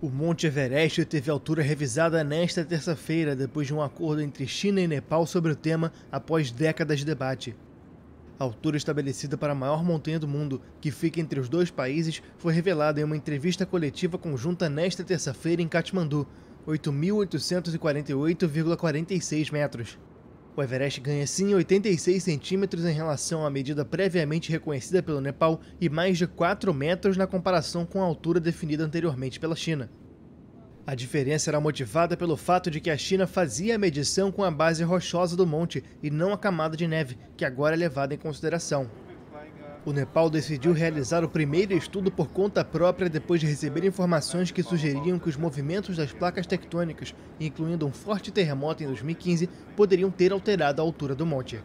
O Monte Everest teve altura revisada nesta terça-feira, depois de um acordo entre China e Nepal sobre o tema após décadas de debate. A altura estabelecida para a maior montanha do mundo, que fica entre os dois países, foi revelada em uma entrevista coletiva conjunta nesta terça-feira em Katmandu, 8.848,46 metros. O Everest ganha sim 86 centímetros em relação à medida previamente reconhecida pelo Nepal e mais de 4 metros na comparação com a altura definida anteriormente pela China. A diferença era motivada pelo fato de que a China fazia a medição com a base rochosa do monte e não a camada de neve, que agora é levada em consideração. O Nepal decidiu realizar o primeiro estudo por conta própria depois de receber informações que sugeriam que os movimentos das placas tectônicas, incluindo um forte terremoto em 2015, poderiam ter alterado a altura do monte.